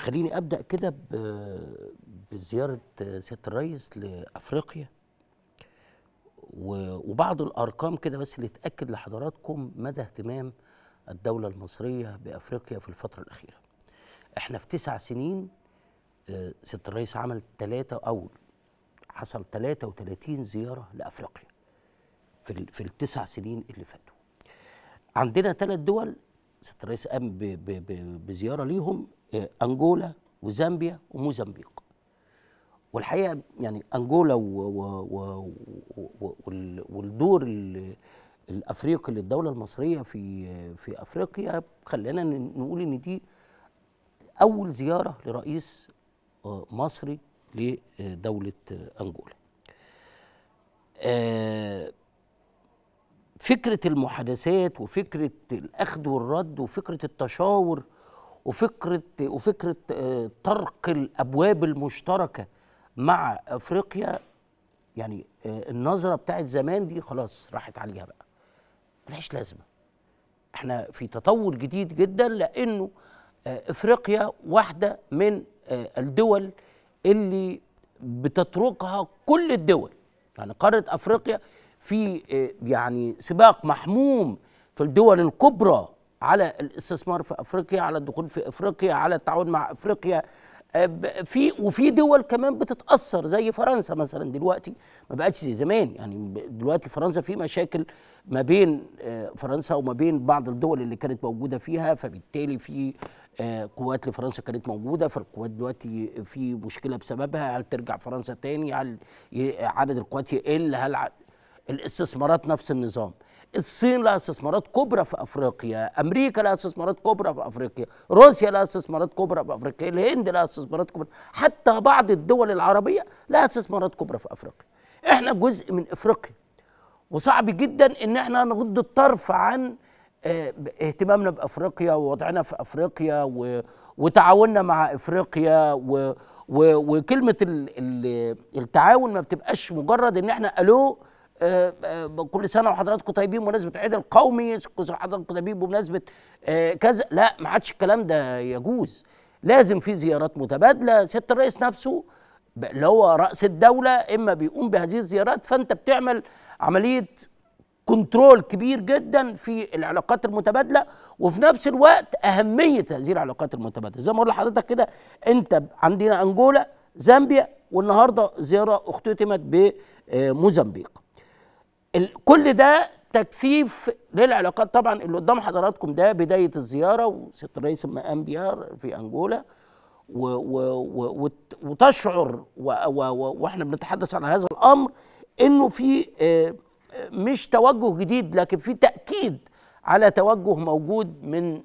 خليني ابدا كده بزياره سياده الرئيس لافريقيا وبعض الارقام كده بس اللي تاكد لحضراتكم مدى اهتمام الدوله المصريه بافريقيا في الفتره الاخيره احنا في تسع سنين آه، سياده الرئيس عمل ثلاثه او حصل 33 زياره لافريقيا في في التسع سنين اللي فاتوا عندنا ثلاث دول سياده الرئيس قام بزياره ليهم آه، انجولا وزامبيا وموزمبيق والحقيقه يعني انجولا و و و والدور الافريقي للدوله المصريه في في افريقيا خلينا نقول ان دي اول زياره لرئيس آه، مصري لدوله آه، انجولا فكره المحادثات وفكره الاخذ والرد وفكره التشاور وفكره وفكره طرق آه، الابواب المشتركه مع افريقيا يعني آه، النظره بتاعت زمان دي خلاص راحت عليها بقى ملهاش لازمه احنا في تطور جديد جدا لانه آه، افريقيا واحده من الدول اللي بتتركها كل الدول يعني قاره افريقيا في يعني سباق محموم في الدول الكبرى على الاستثمار في افريقيا على الدخول في افريقيا على التعاون مع افريقيا آه، في وفي دول كمان بتتاثر زي فرنسا مثلا دلوقتي ما بقتش زي زمان يعني دلوقتي فرنسا في مشاكل ما بين آه، فرنسا وما بين بعض الدول اللي كانت موجوده فيها فبالتالي في آه، قوات لفرنسا كانت موجوده فالقوات دلوقتي في مشكله بسببها هل ترجع فرنسا تاني هل عدد القوات يقل هل الاستثمارات نفس النظام الصين لها استثمارات كبرى في افريقيا، امريكا لها استثمارات كبرى في افريقيا، روسيا لها استثمارات كبرى في افريقيا، الهند لها استثمارات كبرى، حتى بعض الدول العربيه لها استثمارات كبرى في افريقيا. احنا جزء من افريقيا. وصعب جدا ان احنا نغض الطرف عن آه، اهتمامنا بافريقيا ووضعنا في افريقيا و... وتعاوننا مع افريقيا و... و... وكلمه التعاون ما بتبقاش مجرد ان احنا الو آه، آه، كل سنه وحضراتكم طيبين بمناسبه العيد القومي كل سنه وحضراتكم طيبين بمناسبه آه، كذا لا ما عادش الكلام ده يجوز لازم في زيارات متبادله سياده الرئيس نفسه اللي هو راس الدوله اما بيقوم بهذه الزيارات فانت بتعمل عمليه كنترول كبير جدا في العلاقات المتبادله وفي نفس الوقت اهميه هذه العلاقات المتبادله زي ما اقول لحضرتك كده انت عندنا انجولا زامبيا والنهارده زياره اختتمت بموزمبيق كل ده تكثيف للعلاقات طبعا اللي قدام حضراتكم ده بدايه الزياره وست الرئيس مقام بيار في انجولا و و و وتشعر و و و واحنا بنتحدث عن هذا الامر انه في آه، آه، مش توجه جديد لكن في تاكيد على توجه موجود من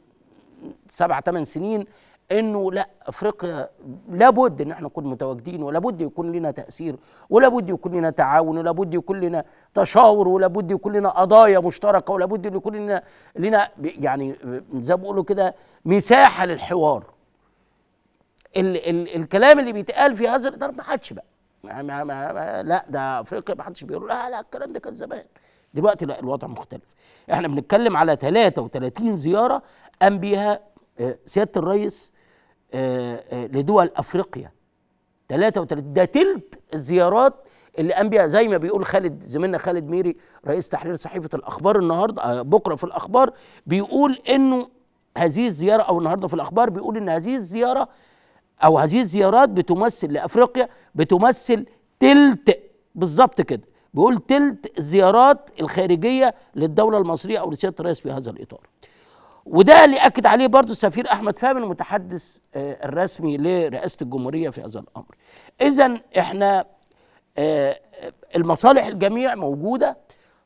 سبع ثمان سنين انه لا افريقيا لابد ان احنا نكون متواجدين ولابد يكون لنا تاثير ولابد يكون لنا تعاون ولابد يكون لنا تشاور ولابد يكون لنا قضايا مشتركه ولابد يكون لنا لنا يعني زي ما بيقولوا كده مساحه للحوار ال ال الكلام اللي بيتقال في هذا الاطار ما حدش بقى ما ما ما لا ده افريقيا ما حدش بيقول لا لا الكلام ده كان زمان دلوقتي لا الوضع مختلف احنا بنتكلم على 33 زياره قام بيها آه، سياده الرئيس آه، آه، لدول افريقيا 33 ده تلت الزيارات اللي قام بيها زي ما بيقول خالد زميلنا خالد ميري رئيس تحرير صحيفه الاخبار النهارده آه، بكره في الاخبار بيقول انه هذه الزياره او النهارده في الاخبار بيقول ان هذه الزياره او هذه الزيارات بتمثل لافريقيا بتمثل تلت بالظبط كده بيقول تلت الزيارات الخارجيه للدوله المصريه او لسياده الرئيس في هذا الاطار. وده اللي اكد عليه برضه السفير احمد فهمي المتحدث آه، الرسمي لرئاسه الجمهوريه في هذا الامر اذا احنا آه، آه، المصالح الجميع موجوده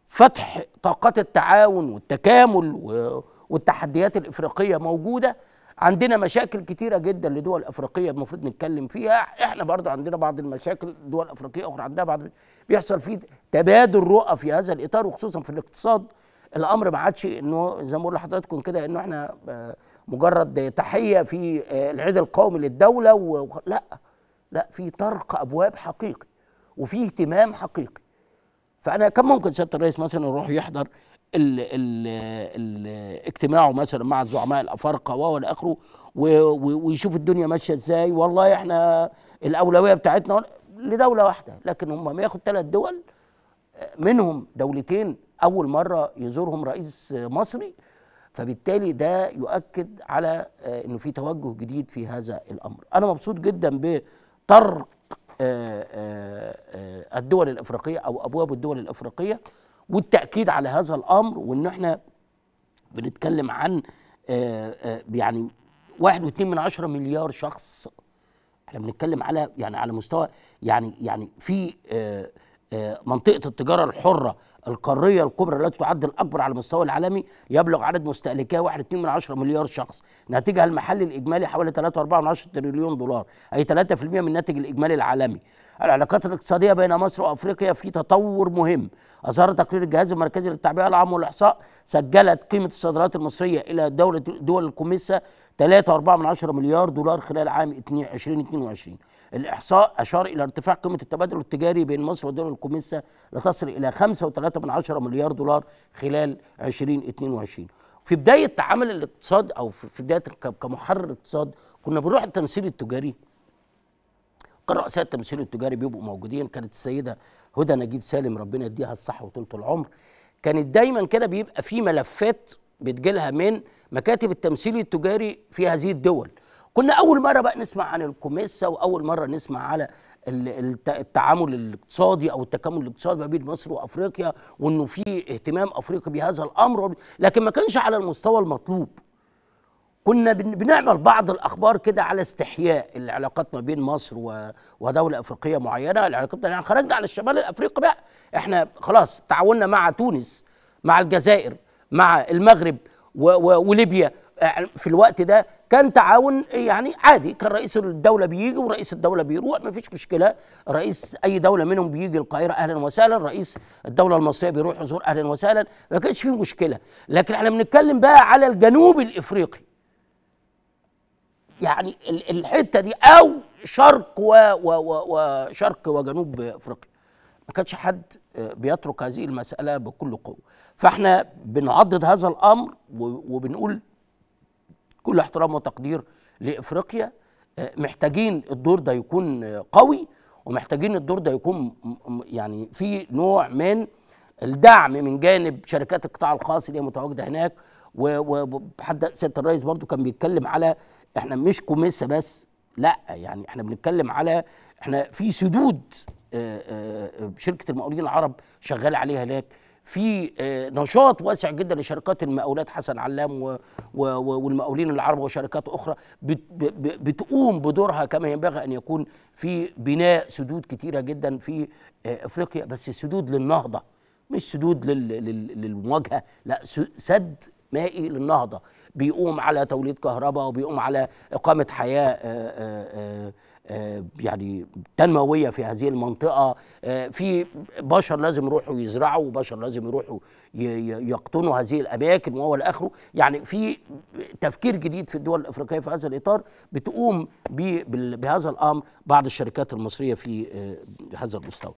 فتح طاقات التعاون والتكامل والتحديات الافريقيه موجوده عندنا مشاكل كتيره جدا لدول افريقيه المفروض نتكلم فيها احنا برضو عندنا بعض المشاكل دول افريقيه اخرى عندها بعض بيحصل فيه تبادل رؤى في هذا الاطار وخصوصا في الاقتصاد الامر ما عادش انه زي ما بقول لحضراتكم كده انه احنا آه، مجرد تحيه في آه، العيد القومي للدوله و... لا لا في طرق ابواب حقيقي وفي اهتمام حقيقي فانا كان ممكن سياده الرئيس مثلا يروح يحضر ال ال ال اجتماعه مثلا مع الزعماء الافارقه الى اخره ويشوف الدنيا ماشيه ازاي والله احنا الاولويه بتاعتنا لدوله واحده لكن هم ما ياخد ثلاث دول آه، منهم دولتين اول مره يزورهم رئيس مصري فبالتالي ده يؤكد على آه، انه في توجه جديد في هذا الامر انا مبسوط جدا بطرق آه، آه، الدول الافريقيه او ابواب الدول الافريقيه والتاكيد على هذا الامر وان احنا بنتكلم عن يعني واحد واثنين من عشرة مليار شخص احنا بنتكلم على يعني على مستوى يعني يعني في منطقه التجاره الحره القارية الكبرى التي تعد الأكبر على المستوى العالمي يبلغ عدد مستهلكيها 1.2 مليار شخص ناتجها المحلي الإجمالي حوالي 3.4 تريليون دولار أي 3% من الناتج الإجمالي العالمي العلاقات الاقتصادية بين مصر وأفريقيا في تطور مهم أظهر تقرير الجهاز المركزي للتعبئة العام والإحصاء سجلت قيمة الصادرات المصرية إلى دولة دول الكوميسا 3.4 مليار دولار خلال عام 2022 الإحصاء أشار إلى ارتفاع قيمة التبادل التجاري بين مصر ودول الكوميسا لتصل إلى 5.3 مليار دولار خلال 2022 في بداية تعامل الاقتصاد أو في بداية كمحرر اقتصاد كنا بنروح التمثيل التجاري كان رؤساء التمثيل التجاري بيبقوا موجودين كانت السيدة هدى نجيب سالم ربنا يديها الصحة وطولة العمر كانت دايما كده بيبقى في ملفات بتجيلها من مكاتب التمثيل التجاري في هذه الدول كنا اول مره بقى نسمع عن الكوميسا واول مره نسمع على التعامل الاقتصادي او التكامل الاقتصادي ما بين مصر وافريقيا وانه في اهتمام افريقي بهذا الامر لكن ما كانش على المستوى المطلوب كنا بنعمل بعض الاخبار كده على استحياء العلاقات ما بين مصر ودوله افريقيه معينه العلاقات يعني خرجنا على الشمال الافريقي بقى احنا خلاص تعاوننا مع تونس مع الجزائر مع المغرب وليبيا يعني في الوقت ده كان تعاون يعني عادي كان رئيس الدوله بيجي ورئيس الدوله بيروح ما فيش مشكله رئيس اي دوله منهم بيجي القاهره اهلا وسهلا رئيس الدوله المصريه بيروح يزور اهلا وسهلا ما كانش فيه مشكله لكن احنا بنتكلم بقى على الجنوب الافريقي يعني الحته دي او شرق و و و وشرق وجنوب افريقيا ما كانش حد آه، بيترك هذه المساله بكل قوه فاحنا بنعضد هذا الامر وبنقول كل احترام وتقدير لافريقيا آه، محتاجين الدور ده يكون قوي ومحتاجين الدور ده يكون يعني في نوع من الدعم من جانب شركات القطاع الخاص اللي هي متواجده هناك وحد سياده الرئيس برضو كان بيتكلم على احنا مش كوميسا بس لا يعني احنا بنتكلم على احنا في سدود آه، آه، شركه المقاولين العرب شغال عليها هناك في آه، نشاط واسع جدا لشركات المقاولات حسن علام والمقاولين العرب وشركات اخرى بتقوم بدورها كما ينبغي ان يكون في بناء سدود كتيره جدا في آه، افريقيا بس سدود للنهضه مش سدود للمواجهه لا سد مائي للنهضه بيقوم على توليد كهرباء وبيقوم على اقامه حياه آه، آه، يعني تنمويه في هذه المنطقه آه، في بشر لازم يروحوا يزرعوا وبشر لازم يروحوا يقطنوا هذه الاماكن وهو اخره يعني في تفكير جديد في الدول الافريقيه في هذا الاطار بتقوم بهذا الامر بعض الشركات المصريه في آه، هذا المستوى